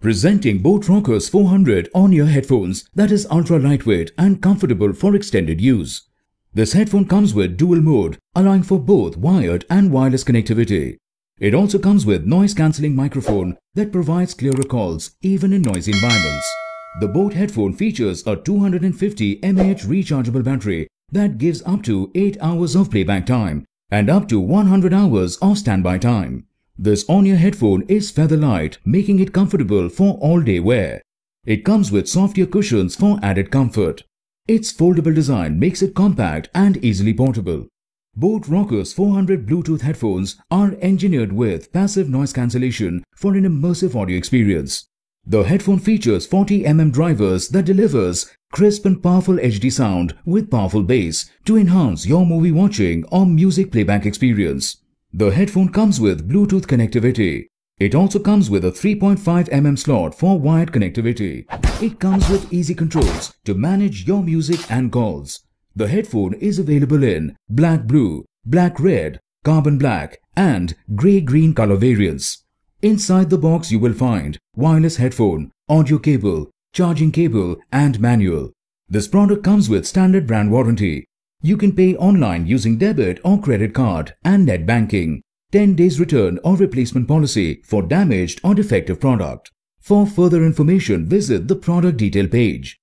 Presenting Boat Rockers 400 on your headphones that is ultra-lightweight and comfortable for extended use. This headphone comes with dual mode, allowing for both wired and wireless connectivity. It also comes with noise-cancelling microphone that provides clearer calls even in noisy environments. The Boat headphone features a 250 mAh rechargeable battery that gives up to 8 hours of playback time and up to 100 hours of standby time on-ear headphone is feather light, making it comfortable for all-day wear. It comes with soft ear cushions for added comfort. Its foldable design makes it compact and easily portable. Both Rocker's 400 Bluetooth headphones are engineered with passive noise cancellation for an immersive audio experience. The headphone features 40mm drivers that delivers crisp and powerful HD sound with powerful bass to enhance your movie watching or music playback experience. The headphone comes with Bluetooth connectivity. It also comes with a 3.5mm slot for wired connectivity. It comes with easy controls to manage your music and calls. The headphone is available in black blue, black red, carbon black and grey-green color variants. Inside the box you will find wireless headphone, audio cable, charging cable and manual. This product comes with standard brand warranty you can pay online using debit or credit card and net banking. 10 days return or replacement policy for damaged or defective product. For further information, visit the product detail page.